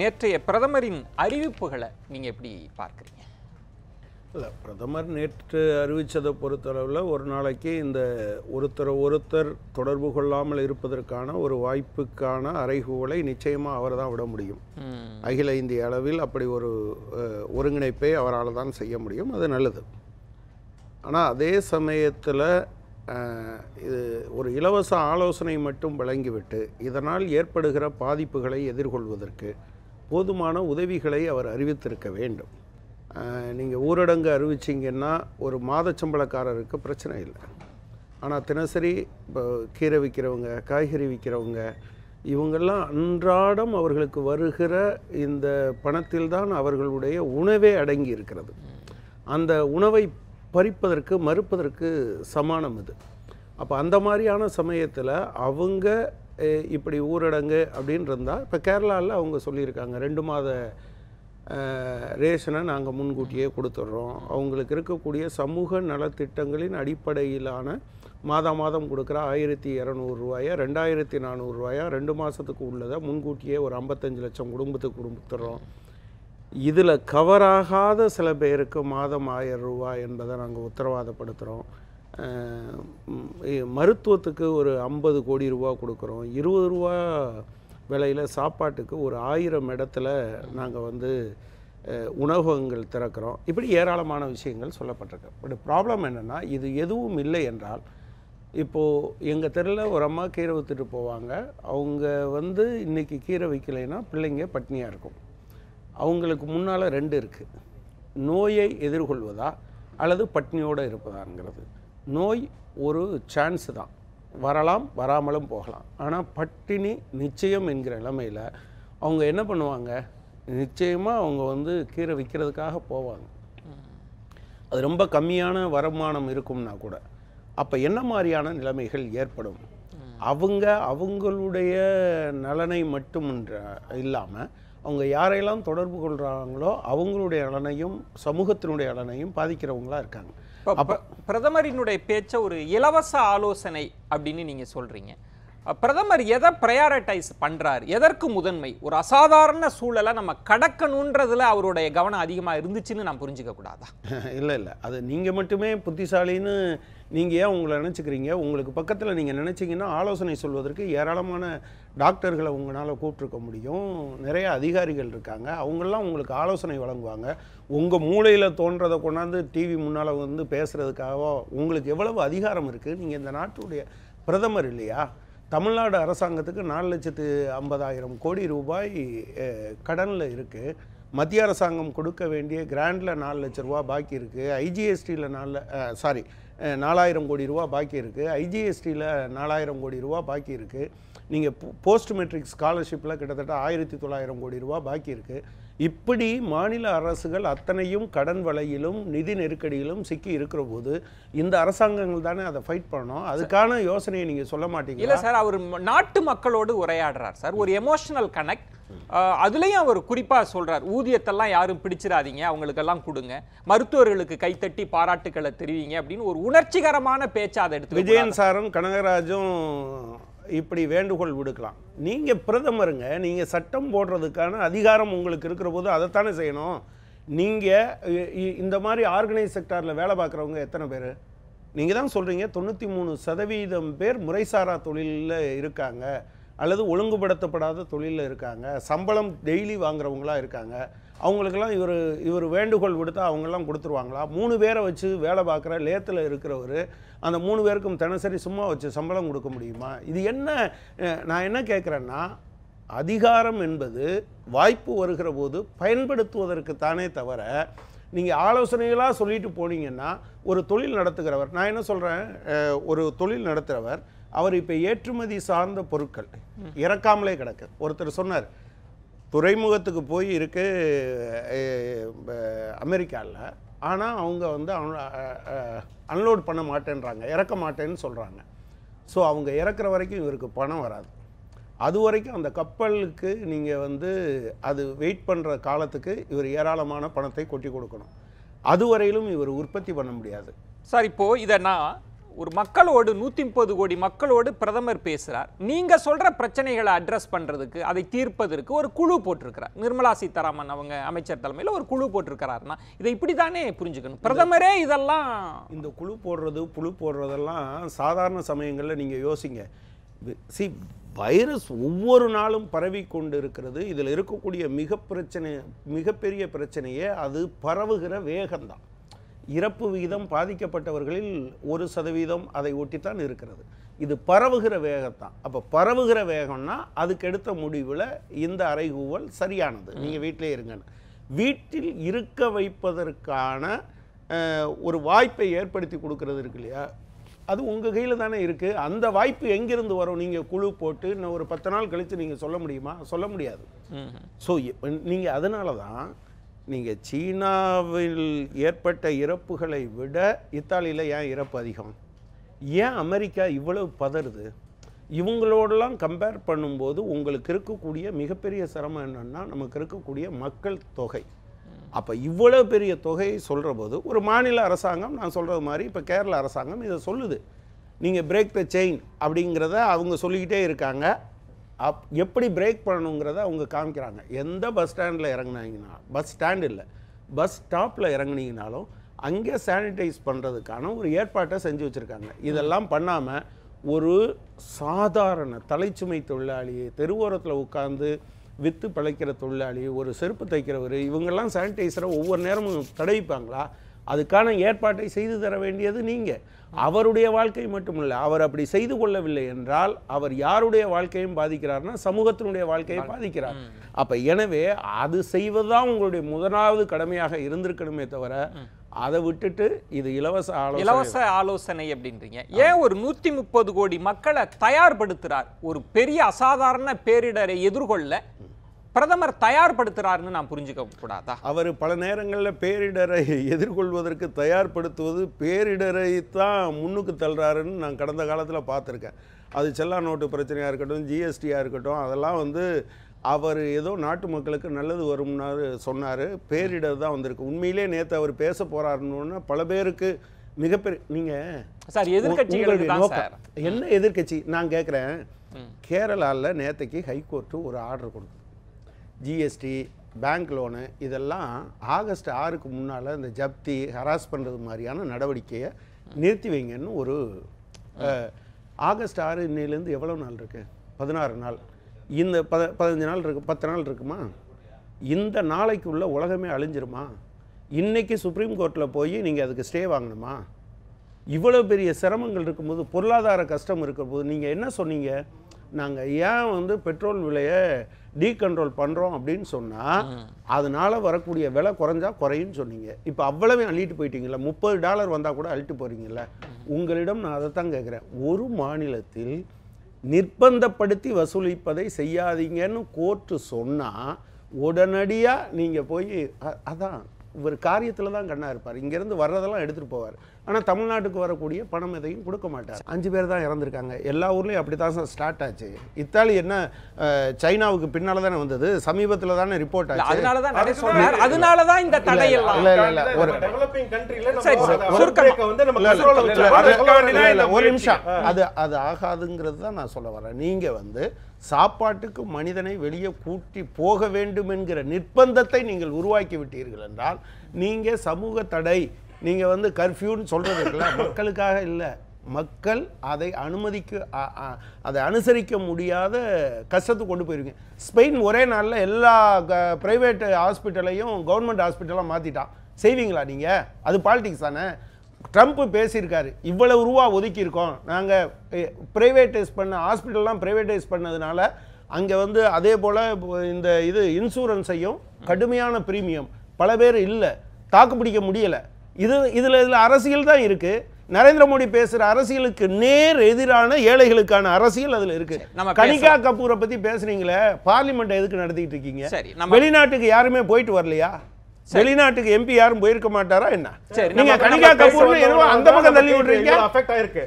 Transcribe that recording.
நேற்றைய பிரதமரின் அறிவிப்புகளை நீங்கள் எப்படி பார்க்குறீங்க இல்லை பிரதமர் நேற்று அறிவித்ததை பொறுத்தளவில் ஒரு நாளைக்கு இந்த ஒருத்தர் ஒருத்தர் தொடர்பு கொள்ளாமல் இருப்பதற்கான ஒரு வாய்ப்புக்கான அறைகூலை நிச்சயமாக அவர் தான் விட முடியும் அகில இந்திய அளவில் அப்படி ஒரு ஒருங்கிணைப்பை அவரால் தான் செய்ய முடியும் அது நல்லது ஆனால் அதே சமயத்தில் இது ஒரு இலவச ஆலோசனை மட்டும் வழங்கிவிட்டு இதனால் ஏற்படுகிற பாதிப்புகளை எதிர்கொள்வதற்கு போதுமான உதவிகளை அவர் அறிவித்திருக்க வேண்டும் நீங்கள் ஊரடங்கு அறிவிச்சிங்கன்னா ஒரு மாத சம்பளக்காரருக்கு பிரச்சனை இல்லை ஆனால் தினசரி இப்போ கீரை விற்கிறவங்க காய்கறி விற்கிறவங்க இவங்கெல்லாம் அன்றாடம் அவர்களுக்கு வருகிற இந்த பணத்தில்தான் அவர்களுடைய உணவே அடங்கி இருக்கிறது அந்த உணவை பறிப்பதற்கு மறுப்பதற்கு சமானம் இது அப்போ அந்த மாதிரியான சமயத்தில் அவங்க இப்படி ஊரடங்கு அப்படின்னு இருந்தால் இப்போ கேரளாவில் அவங்க சொல்லியிருக்காங்க ரெண்டு மாத ரேஷனை நாங்கள் முன்கூட்டியே கொடுத்துட்றோம் அவங்களுக்கு இருக்கக்கூடிய சமூக நலத்திட்டங்களின் அடிப்படையிலான மாதம் மாதம் கொடுக்குற ஆயிரத்தி இரநூறுவாயா ரெண்டாயிரத்தி நானூறுரூவாயா ரெண்டு மாதத்துக்கு உள்ளதை முன்கூட்டியே ஒரு ஐம்பத்தஞ்சு லட்சம் குடும்பத்துக்கு கொடுத்துட்றோம் இதில் கவராகாத சில பேருக்கு மாதம் ஆயிரம் ரூபாய் என்பதை நாங்கள் உத்தரவாதப்படுத்துகிறோம் மருத்துவத்துக்கு ஒரு ஐம்பது கோடி ரூபா கொடுக்குறோம் இருபது ரூபா விலையில் சாப்பாட்டுக்கு ஒரு ஆயிரம் இடத்துல நாங்கள் வந்து உணவகங்கள் திறக்கிறோம் இப்படி ஏராளமான விஷயங்கள் சொல்லப்பட்டிருக்கு பட் ப்ராப்ளம் என்னென்னா இது எதுவும் இல்லை என்றால் இப்போது எங்கள் தெருவில் ஒரு அம்மா கீரை விற்றுட்டு போவாங்க அவங்க வந்து இன்றைக்கி கீரை விற்கலைன்னா பிள்ளைங்க பட்னியாக இருக்கும் அவங்களுக்கு முன்னால் ரெண்டு இருக்குது நோயை எதிர்கொள்வதா அல்லது பட்னியோடு இருப்பதாங்கிறது நோய் ஒரு சான்ஸ் தான் வரலாம் வராமலும் போகலாம் ஆனால் பட்டினி நிச்சயம் என்கிற நிலமையில் அவங்க என்ன பண்ணுவாங்க நிச்சயமாக அவங்க வந்து கீரை விற்கிறதுக்காக போவாங்க அது ரொம்ப கம்மியான வருமானம் இருக்கும்னா கூட அப்போ என்ன மாதிரியான நிலைமைகள் ஏற்படும் அவங்க அவங்களுடைய நலனை மட்டும் இல்லாமல் அவங்க யாரையெல்லாம் தொடர்பு கொள்கிறாங்களோ அவங்களுடைய நலனையும் சமூகத்தினுடைய நலனையும் பாதிக்கிறவங்களாக இருக்காங்க பிரதமரினுடைய பேச்சை ஒரு இலவச ஆலோசனை அப்படின்னு நீங்க சொல்றீங்க பிரதமர் எதை ப்ரையாரிட்டைஸ் பண்ணுறார் எதற்கு முதன்மை ஒரு அசாதாரண சூழலை நம்ம கடக்கணுன்றதில் அவருடைய கவனம் அதிகமாக இருந்துச்சுன்னு நான் புரிஞ்சிக்கக்கூடாதா இல்லை இல்லை அது நீங்கள் மட்டுமே புத்திசாலின்னு நீங்கள் ஏன் உங்களை நினச்சிக்கிறீங்க உங்களுக்கு பக்கத்தில் நீங்கள் நினச்சிங்கன்னா ஆலோசனை சொல்வதற்கு ஏராளமான டாக்டர்களை உங்களால் கூப்பிட்ருக்க முடியும் நிறைய அதிகாரிகள் இருக்காங்க அவங்களெலாம் உங்களுக்கு ஆலோசனை வழங்குவாங்க உங்கள் மூளையில் தோன்றதை கொண்டாந்து டிவி முன்னால் வந்து பேசுகிறதுக்காக உங்களுக்கு எவ்வளவு அதிகாரம் இருக்குது நீங்கள் இந்த நாட்டுடைய பிரதமர் இல்லையா தமிழ்நாடு அரசாங்கத்துக்கு நாலு லட்சத்து ஐம்பதாயிரம் கோடி ரூபாய் கடனில் இருக்குது மத்திய அரசாங்கம் கொடுக்க வேண்டிய கிராண்டில் நாலு லட்ச ரூபா பாக்கி இருக்குது ஐஜிஎஸ்டியில் நாலு சாரி நாலாயிரம் கோடி ரூபா பாக்கி இருக்குது ஐஜிஎஸ்டியில் நாலாயிரம் கோடி ரூபா பாக்கி இருக்குது நீங்கள் போஸ்ட் மெட்ரிக் ஸ்காலர்ஷிப்பில் கிட்டத்தட்ட ஆயிரத்தி தொள்ளாயிரம் கோடி ரூபா பாக்கி இருக்குது இப்படி மாநில அரசுகள் அத்தனையும் கடன் வலையிலும் நிதி நெருக்கடியிலும் சிக்கி இருக்கிற போது இந்த அரசாங்கங்கள் தானே அதை ஃபைட் பண்ணணும் அதுக்கான யோசனையை நீங்கள் சொல்ல மாட்டீங்க இல்லை சார் அவர் நாட்டு மக்களோடு உரையாடுறார் சார் ஒரு எமோஷனல் கனெக்ட் அதுலேயும் அவர் குறிப்பாக சொல்கிறார் ஊதியத்தெல்லாம் யாரும் பிடிச்சிடாதீங்க அவங்களுக்கெல்லாம் கொடுங்க மருத்துவர்களுக்கு கைத்தட்டி பாராட்டுக்களை தெரிவிங்க அப்படின்னு ஒரு உணர்ச்சிகரமான பேச்சை அதை எடுத்து விஜயன் சாரும் கனகராஜும் இப்படி வேண்டுகோள் விடுக்கலாம் நீங்கள் பிரதமருங்க நீங்கள் சட்டம் போடுறதுக்கான அதிகாரம் உங்களுக்கு இருக்கிற போது அதைத்தானே செய்யணும் நீங்கள் இந்த மாதிரி ஆர்கனைஸ் செக்டாரில் வேலை பார்க்குறவங்க எத்தனை பேர் நீங்கள் தான் சொல்கிறீங்க தொண்ணூற்றி மூணு சதவீதம் பேர் முறைசாரா தொழிலில் இருக்காங்க அல்லது ஒழுங்குபடுத்தப்படாத தொழிலில் இருக்காங்க சம்பளம் டெய்லி வாங்குறவங்களாக இருக்காங்க அவங்களுக்கெல்லாம் இவர் இவர் வேண்டுகோள் கொடுத்தா அவங்கெல்லாம் கொடுத்துருவாங்களா மூணு பேரை வச்சு வேலை பார்க்குற லேத்தில் இருக்கிறவர் அந்த மூணு பேருக்கும் தினசரி சும்மா வச்சு சம்பளம் கொடுக்க முடியுமா இது என்ன நான் என்ன கேட்குறேன்னா அதிகாரம் என்பது வாய்ப்பு வருகிற போது பயன்படுத்துவதற்கு தானே தவிர நீங்கள் ஆலோசனைகளாக சொல்லிட்டு போனீங்கன்னா ஒரு தொழில் நடத்துகிறவர் நான் என்ன சொல்கிறேன் ஒரு தொழில் நடத்துகிறவர் அவர் இப்போ ஏற்றுமதி சார்ந்த பொருட்கள் இறக்காமலே கிடக்கு ஒருத்தர் சொன்னார் துறைமுகத்துக்கு போய் இருக்கு அமெரிக்காவில் ஆனால் அவங்க வந்து அன்லோட் பண்ண மாட்டேன்றாங்க இறக்க மாட்டேன்னு சொல்கிறாங்க ஸோ அவங்க இறக்குற வரைக்கும் இவருக்கு பணம் வராது அது வரைக்கும் அந்த கப்பலுக்கு நீங்கள் வந்து அது வெயிட் பண்ணுற காலத்துக்கு இவர் ஏராளமான பணத்தை கொட்டி கொடுக்கணும் அதுவரையிலும் இவர் உற்பத்தி பண்ண முடியாது சார் இப்போது இதை நான் ஒரு மக்களோடு நூற்றி முப்பது கோடி மக்களோடு பிரதமர் பேசுகிறார் நீங்கள் சொல்கிற பிரச்சனைகளை அட்ரஸ் பண்ணுறதுக்கு அதை தீர்ப்பதற்கு ஒரு குழு போட்டிருக்கிறார் நிர்மலா சீதாராமன் அவங்க அமைச்சர் தலைமையில் ஒரு குழு போட்டிருக்கிறாருன்னா இதை இப்படி தானே புரிஞ்சுக்கணும் பிரதமரே இதெல்லாம் இந்த குழு போடுறது புழு போடுறதெல்லாம் சாதாரண சமயங்களில் நீங்கள் யோசிங்க சி வைரஸ் ஒவ்வொரு நாளும் பரவி கொண்டு இருக்கிறது இதில் இருக்கக்கூடிய மிக பிரச்சனை மிகப்பெரிய பிரச்சனையே அது பரவுகிற வேகம்தான் இறப்பு விகிதம் பாதிக்கப்பட்டவர்களில் ஒரு சதவீதம் அதை ஒட்டித்தான் இருக்கிறது இது பரவுகிற வேகத்தான் அப்போ பரவுகிற வேகம்னா அதுக்கு எடுத்த முடிவில் இந்த அறைகூவல் சரியானது நீங்கள் வீட்டிலே இருங்கன்னு வீட்டில் இருக்க வைப்பதற்கான ஒரு வாய்ப்பை ஏற்படுத்தி கொடுக்கறது இருக்கு இல்லையா அது உங்கள் கையில் தானே இருக்குது அந்த வாய்ப்பு எங்கேருந்து வரும் நீங்கள் குழு போட்டு இன்னும் ஒரு பத்து நாள் கழித்து நீங்கள் சொல்ல முடியுமா சொல்ல முடியாது ஸோ நீங்கள் அதனால தான் நீங்கள் சீனாவில் ஏற்பட்ட இறப்புகளை விட இத்தாலியில் ஏன் இறப்பு அதிகம் ஏன் அமெரிக்கா இவ்வளவு பதறுது இவங்களோடலாம் கம்பேர் பண்ணும்போது உங்களுக்கு இருக்கக்கூடிய மிகப்பெரிய சிரமம் என்னென்னா நமக்கு இருக்கக்கூடிய மக்கள் தொகை அப்போ இவ்வளோ பெரிய தொகையை சொல்கிற போது ஒரு மாநில அரசாங்கம் நான் சொல்கிறது மாதிரி இப்போ கேரள அரசாங்கம் இதை சொல்லுது நீங்கள் பிரேக் த செயின் அப்படிங்கிறத அவங்க சொல்லிக்கிட்டே இருக்காங்க அப் எப்படி பிரேக் பண்ணணுங்கிறத அவங்க காமிக்கிறாங்க எந்த பஸ் ஸ்டாண்டில் இறங்கினாங்கன்னா பஸ் ஸ்டாண்ட் இல்லை பஸ் ஸ்டாப்பில் இறங்குனீங்கனாலும் அங்கே சானிடைஸ் பண்ணுறதுக்கான ஒரு ஏற்பாட்டை செஞ்சு வச்சுருக்காங்க இதெல்லாம் பண்ணாமல் ஒரு சாதாரண தலைச்சுமை தொழிலாளி தெருவோரத்தில் உட்காந்து விற்று பிழைக்கிற தொழிலாளி ஒரு செருப்பு தைக்கிறவர் இவங்கெல்லாம் சானிடைசரை ஒவ்வொரு நேரமும் தடவிப்பாங்களா அதுக்கான ஏற்பாட்டை செய்து தர வேண்டியது நீங்கள் அவருடைய வாழ்க்கை மட்டுமில்லை அவர் அப்படி செய்து கொள்ளவில்லை என்றால் அவர் யாருடைய வாழ்க்கையும் பாதிக்கிறார்னா சமூகத்தினுடைய வாழ்க்கையை பாதிக்கிறார் அப்போ எனவே அது செய்வதுதான் உங்களுடைய முதலாவது கடமையாக இருந்திருக்கணுமே தவிர அதை விட்டுட்டு இது இலவச இலவச ஆலோசனை அப்படின்றீங்க ஏன் ஒரு நூத்தி முப்பது கோடி மக்களை தயார்படுத்துறார் ஒரு பெரிய அசாதாரண பேரிடரை எதிர்கொள்ள பிரதமர் தயார்படுத்துறாருன்னு நான் புரிஞ்சுக்க கூடாதா அவர் பல நேரங்களில் பேரிடரை எதிர்கொள்வதற்கு தயார்படுத்துவது பேரிடரை தான் முன்னுக்கு தள்ளுறாருன்னு நான் கடந்த காலத்தில் பார்த்துருக்கேன் அது செல்லா நோட்டு பிரச்சனையாக இருக்கட்டும் ஜிஎஸ்டியாக இருக்கட்டும் அதெல்லாம் வந்து அவர் ஏதோ நாட்டு மக்களுக்கு நல்லது வரும்னாரு சொன்னார் பேரிடர் தான் வந்திருக்கு உண்மையிலே நேற்று அவர் பேச போகிறாருன்னு பல பேருக்கு மிகப்பெரிய நீங்கள் சார் எதிர்கட்சி என்ன எதிர்கட்சி நான் கேட்குறேன் கேரளாவில் நேற்றுக்கு ஹைகோர்ட்டு ஒரு ஆர்டர் கொடுக்கும் ஜிஎஸ்டி பேங்க் லோனு இதெல்லாம் ஆகஸ்ட் ஆறுக்கு முன்னால் இந்த ஜப்தி ஹராஸ் பண்ணுறது மாதிரியான நடவடிக்கையை நிறுத்தி வைங்கன்னு ஒரு ஆகஸ்ட் ஆறு இன்னிலேருந்து எவ்வளோ நாள் இருக்குது பதினாறு நாள் இந்த பத பதினஞ்சு நாள் இருக்குது பத்து நாள் இருக்குமா இந்த நாளைக்குள்ளே உலகமே அழிஞ்சிருமா இன்றைக்கி சுப்ரீம் கோர்ட்டில் போய் நீங்கள் அதுக்கு ஸ்டே வாங்கணுமா இவ்வளோ பெரிய சிரமங்கள் இருக்கும்போது பொருளாதார கஷ்டம் இருக்கும்போது நீங்கள் என்ன சொன்னீங்க நாங்கள் ஏன் வந்து பெட்ரோல் விலையை டீ கண்ட்ரோல் பண்ணுறோம் அப்படின்னு சொன்னால் அதனால் வரக்கூடிய விலை குறைஞ்சா குறையுன்னு சொன்னீங்க இப்போ அவ்வளவே அள்ளிட்டு போயிட்டீங்களா முப்பது டாலர் வந்தால் கூட அள்ளிட்டு போகிறீங்கல்ல உங்களிடம் நான் அதை தான் கேட்குறேன் ஒரு மாநிலத்தில் நிர்பந்தப்படுத்தி வசூலிப்பதை செய்யாதீங்கன்னு கோர்ட்டு சொன்னால் உடனடியாக நீங்கள் போய் அதான் ஒரு காரியத்தில் தான் கண்ணா இருப்பார் இங்கேருந்து வர்றதெல்லாம் எடுத்துகிட்டு போவார் ஆனால் தமிழ்நாட்டுக்கு வரக்கூடிய பணம் எதையும் கொடுக்க மாட்டார் அஞ்சு பேர் தான் இறந்துருக்காங்க எல்லா ஊர்லேயும் அப்படி தான் சார் ஸ்டார்ட் ஆச்சு இத்தாலி என்ன சைனாவுக்கு பின்னால் தானே வந்தது சமீபத்தில் தானே ரிப்போர்ட் ஆச்சு அதனால தான் அதனால தான் இந்த தடை எல்லாம் இல்லை இல்லை இல்லை ஒரு ஒரு நிமிஷம் அது அது ஆகாதுங்கிறது தான் நான் சொல்ல வரேன் நீங்கள் வந்து சாப்பாட்டுக்கு மனிதனை வெளியே கூட்டி போக வேண்டும் என்கிற நிர்பந்தத்தை நீங்கள் உருவாக்கி விட்டீர்கள் என்றால் நீங்கள் சமூக தடை நீங்கள் வந்து கர்ஃப்யூன்னு சொல்கிறது இல்லை மக்களுக்காக இல்லை மக்கள் அதை அனுமதிக்க அதை அனுசரிக்க முடியாத கஷ்டத்துக்கு கொண்டு போயிருக்கீங்க ஸ்பெயின் ஒரே நாளில் எல்லா க ப்ரைவேட் ஹாஸ்பிட்டலையும் கவர்மெண்ட் ஹாஸ்பிட்டலாக மாற்றிட்டான் செய்வீங்களா நீங்கள் அது பாலிடிக்ஸ் தானே ட்ரம்ப் பேசியிருக்காரு இவ்வளவு ரூபா ஒதுக்கியிருக்கோம் நாங்கள் ப்ரைவேட்டைஸ் பண்ண ஹாஸ்பிட்டல்லாம் ப்ரைவேட்டைஸ் பண்ணதுனால அங்கே வந்து அதே போல் இந்த இது இன்சூரன்ஸையும் கடுமையான ப்ரீமியம் பல பேர் இல்லை தாக்கு பிடிக்க முடியலை இது இதில் இதில் அரசியல் தான் இருக்குது நரேந்திர மோடி பேசுகிற அரசியலுக்கு நேர் எதிரான ஏழைகளுக்கான அரசியல் அதில் இருக்கு நம்ம கனிகா கபூரை பற்றி பேசுறீங்களே பார்லிமெண்ட் எதுக்கு நடத்திட்டு இருக்கீங்க வெளிநாட்டுக்கு யாருமே போயிட்டு வரலையா வெளிநாட்டுக்கு எம்பி யாரும் போயிருக்க மாட்டாரா என்ன நீங்க கனிகா கபூர் அந்த பக்கம் தள்ளி விடுறீங்க அஃபெக்ட் ஆயிருக்கு